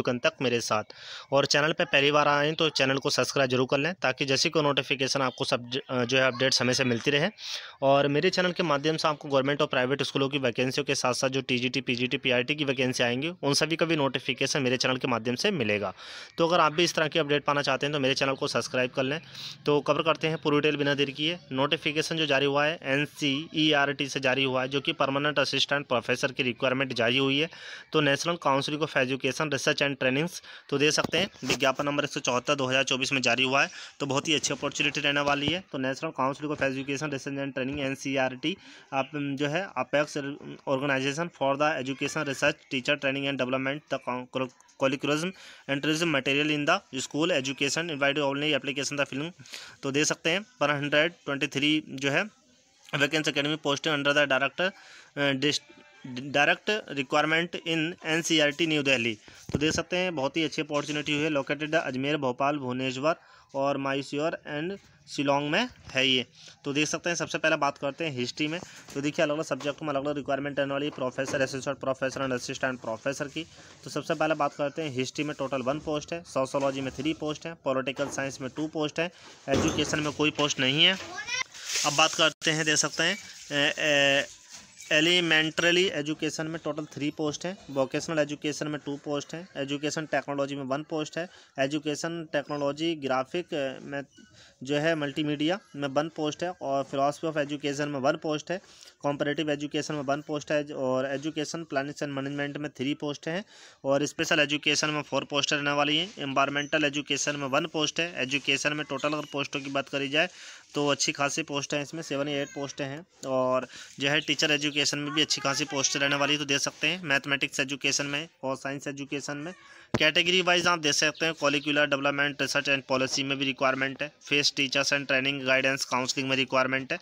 तक मेरे साथ और चैनल पर पहली बार आएँ तो चैनल को सब्सक्राइब जरूर कर लें ताकि जैसे कोई नोटिफिकेशन आपको सब जो है अपडेट समय से मिलती रहे और मेरे चैनल के माध्यम से आपको गवर्नमेंट और प्राइवेट स्कूलों की वैकेंसियों के साथ साथ जो T G T P G T P T की वैकेंसी आएंगी उन सभी का भी नोटिफिकेशन मेरे चैनल के माध्यम से मिलेगा तो अगर आप भी इस तरह की अपडेट पाना चाहते हैं तो मेरे चैनल को सब्सक्राइब कर लें तो कवर करते हैं पूरी डिटेल बिना देर किए नोटिफिकेशन जो जारी हुआ है N C E R T से जारी हुआ है जो कि परमानेंट असिस्टेंट प्रोफेसर की रिक्वायरमेंट जारी हुई है तो national council of education research and trainings तो दे सकते हैं विज्ञापन नंबर एक सौ चौहत्तर दो हज़ार चौबीस में जारी हुआ है तो बहुत ही अच्छी अपॉर्चुनिटी रहने वाली है तो national council of education research and training N C R T आप जो है apex organization for the education research teacher training and development the curriculum एंट्रिज्म material in the school education invite only application the film तो दे सकते हैं पर hundred twenty three जो है vacancy academy posting under the director dist direct requirement in NCERT new Delhi तो देख सकते हैं बहुत ही अच्छी अपॉर्चुनिटी हुई है लोकेटेड अजमेर भोपाल भुवनेश्वर और माइस्योर एंड शिलोंग में है ये तो देख सकते हैं सबसे पहले बात करते हैं हिस्ट्री में तो देखिए अलग अलग सब्जेक्ट में अलग अलग रिक्वायरमेंट रहने वाली professor assistant professor and assistant professor की तो सबसे पहले बात करते हैं हिस्ट्री में टोटल वन पोस्ट है सोशोलॉजी में थ्री पोस्ट है पॉलिटिकल साइंस में टू पोस्ट है एजुकेशन में कोई पोस्ट नहीं है अब बात करते हैं देख सकते हैं एलिमेंट्रली एजुकेशन में टोटल थ्री पोस्ट हैं वोकेशनल एजुकेशन में टू पोस्ट हैं एजुकेशन टेक्नोलॉजी में वन पोस्ट है एजुकेशन टेक्नोलॉजी ग्राफिक में जो है मल्टीमीडिया में वन पोस्ट है और फिलासफी ऑफ एजुकेशन में वन पोस्ट है कॉम्परेटिव एजुकेशन में वन पोस्ट है और एजुकेशन प्लानिंग एंड मैनेजमेंट में थ्री पोस्ट हैं और स्पेशल एजुकेशन में फोर पोस्ट रहने वाली हैं इन्वायरमेंटल एजुकेशन में वन पोस्ट है एजुकेशन में टोटल अगर पोस्टों की बात करी जाए तो अच्छी खासी पोस्ट हैं इसमें सेवन एट पोस्ट हैं और जो है टीचर एजुकेशन में भी अच्छी खासी पोस्ट रहने वाली तो दे सकते हैं मैथमेटिक्स एजुकेशन में और साइंस एजुकेशन में कैटेगरी वाइज आप देख सकते हैं curricular development research and policy में भी रिक्वायरमेंट है face teachers and training guidance counselling में रिक्वायरमेंट है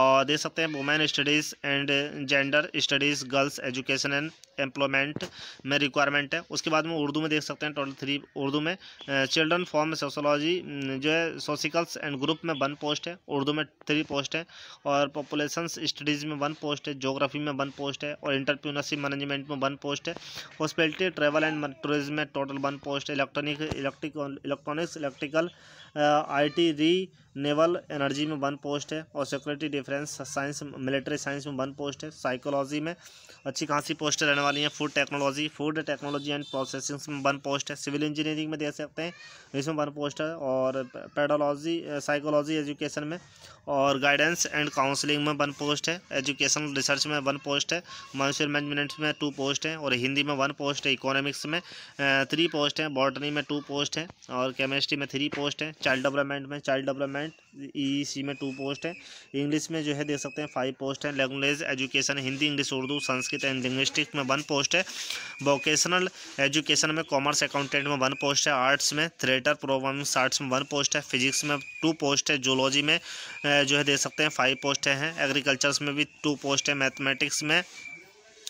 और देख सकते हैं women studies and gender studies girls education and employment में रिक्वायरमेंट है उसके बाद में उर्दू में देख सकते हैं टोटल थ्री उर्दू में चिल्ड्रन फॉर्म सोशोलॉजी जो है सोशिकल्स एंड ग्रुप में वन पोस्ट है उर्दू में थ्री पोस्ट है और पॉपुलेशन स्टडीज़ में वन पोस्ट है जोग्राफी में वन पोस्ट है और इंटरप्रीनरशिप मैनेजमेंट में वन पोस्ट है हॉस्पिटलिटी ट्रेवल एंड टूरिज्म में total one post electronic electric electronics electrical I T renewable energy में वन पोस्ट है और security defence science military science में वन पोस्ट है साइकोलॉजी में अच्छी खासी पोस्टें रहने वाली हैं food technology food technology and processing में वन पोस्ट है सिविल इंजीनियरिंग में दे सकते हैं इसमें वन पोस्ट है और पेडोलॉजी साइकोलॉजी एजुकेशन में और गाइडेंस एंड काउंसलिंग में वन पोस्ट है एजुकेशनल रिसर्च में वन पोस्ट है मानसून मैनेजमेंट में टू पोस्ट है और हिंदी में वन पोस्ट है इकोनॉमिक्स में थ्री पोस्ट हैं बॉटनी में टू पोस्ट हैं और केमिस्ट्री में थ्री पोस्ट हैं चाइल्ड डेवलपमेंट में child development point E e, में टू पोस्ट है इंग्लिश में जो है देख सकते हैं फाइव पोस्ट है language education Hindi English Urdu Sanskrit and linguistics में वन पोस्ट है वोकेशनल एजुकेशन में कॉमर्स अकाउंटेंट में वन पोस्ट है आर्ट्स में थिएटर प्रोग्रामिंग आर्ट्स में वन पोस्ट है फिजिक्स में टू पोस्ट है जोलॉजी में जो है देख सकते हैं फाइव पोस्ट हैं एग्रीकल्चर्स में भी टू पोस्ट है मैथमेटिक्स में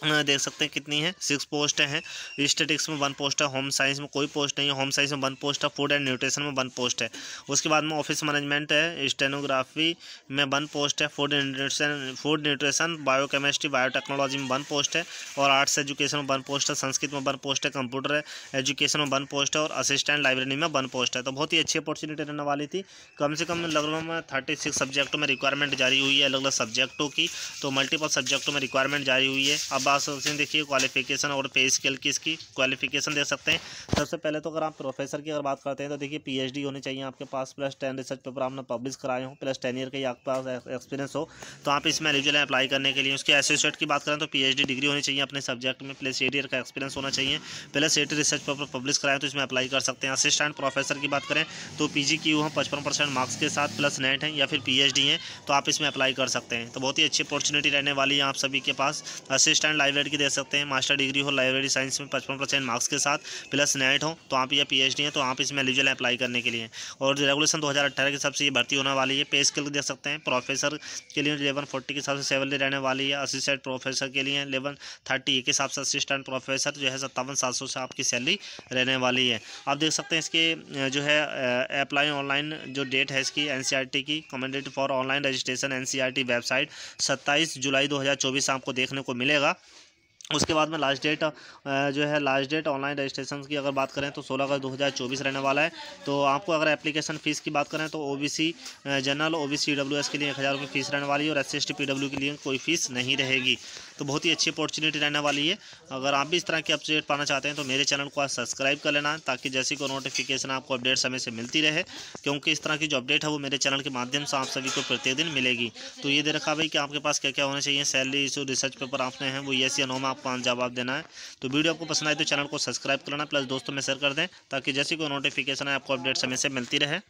देख सकते हैं कितनी है सिक्स पोस्ट हैं स्टेटिक्स में वन पोस्ट है होम साइंस में कोई पोस्ट नहीं है होम साइंस में वन पोस्ट है फूड एंड न्यूट्रिशन में वन पोस्ट है उसके बाद में ऑफिस मैनेजमेंट है स्टेनोग्राफी में वन पोस्ट है food nutrition food nutrition biochemistry biotechnology में वन पोस्ट है और आर्ट्स एजुकेशन में वन पोस्ट है संस्कृत में वन पोस्ट है कंप्यूटर एजुकेशन में वन पोस्ट है और असिस्टेंट लाइब्रेरी में वन पोस्ट है तो बहुत ही अच्छी अपॉर्चुनिटी रहने वाली थी कम से कम लगभग में थर्टी सिक्स सब्जेक्टों में रिक्वायरमेंट जारी हुई है अलग अलग सब्जेक्टों की तो मल्टीपल सब्जेक्टों में रिक्वायरमेंट जारी हुई है अब पास ऑप्शन देखिए क्वालिफिकेशन और पे स्केल की इसकी क्वालिफिकेशन देख सकते हैं सबसे पहले तो अगर आप प्रोफेसर की अगर बात करते हैं तो देखिए पीएचडी होनी चाहिए आपके पास प्लस टेन रिसर्च पेपर आपने पब्लिश कराए हों प्लस टेन ईयर का आपके पास एक्सपीरियंस हो तो आप इसमें एलिजिबल है अप्लाई करने के लिए उसके एसोसिएट की बात करें तो पी डिग्री होनी चाहिए अपने सब्जेक्ट में प्लस एट ईयर का एक्सपीरियंस होना चाहिए plus eight research paper publish कराएं तो इसमें अप्लाई कर सकते हैं असिस्टेंट प्रोफेसर की बात करें तो पी जी की पचपन परसेंट मार्क्स के साथ प्लस नेट हैं या फिर पी हैं तो आप इसमें अप्लाई कर सकते हैं तो बहुत ही अच्छी अपॉर्चुनिटी रहने वाली है आप सभी के पास असिस्टेंट लाइब्रेरी की दे सकते हैं मास्टर डिग्री हो लाइब्रेरी साइंस में पचपन परसेंट मार्क्स के साथ प्लस नेट हो तो आप या पीएचडी है तो आप इसमें एलिजिबल है अप्लाई करने के लिए और रेगुलेशन दो के हिसाब से ये भर्ती होने वाली है पे स्किल देख सकते हैं प्रोफेसर के लिए एलेवन के हिसाब से सेवनली रहने वाली है असिस्टेंट प्रोफेसर के लिए एलेवन थर्टी के हिसाब से असिस्टेंट प्रोफेसर जो है सत्तावन सात सौ से आपकी सैलरी रहने वाली है आप देख सकते हैं इसके जो है अप्लाई ऑनलाइन जो डेट है इसकी एन e की कमेंडेट for online registration an website सत्ताईस जुलाई दो आपको देखने को मिलेगा उसके बाद में लास्ट डेट जो है लास्ट डेट ऑनलाइन रजिस्ट्रेशन की अगर बात करें तो 16 अगस्त 2024 रहने वाला है तो आपको अगर एप्लीकेशन फ़ीस की बात करें तो ओबीसी जनरल ओबीसी डब्ल्यू के लिए एक हज़ार रुपये फ़ीस रहने वाली है और एस सी के लिए कोई फ़ीस नहीं रहेगी तो बहुत ही अच्छी अपॉर्चुनिटी रहने वाली है अगर आप भी इस तरह की अपडेट पाना चाहते हैं तो मेरे चैनल को आज सब्सक्राइब कर लेना ताकि जैसी को नोटिफिकेशन आपको अपडेट समय से मिलती रहे क्योंकि इस तरह की जो अपडेट है वो मेरे चैनल के माध्यम से आप सभी को प्रतिदिन मिलेगी तो ये दे रखा भाई कि आपके पास क्या क्या होना चाहिए सैलरी इशू रिसर्च पेपर आपने हैं वो ये सी नोम आप पाँच जवाब देना है तो वीडियो आपको पसंद आए तो चैनल को सब्सक्राइब करना प्लस दोस्तों में शेयर कर दें ताकि जैसे कोई नोटिफिकेशन है आपको अपडेट समय से मिलती रहे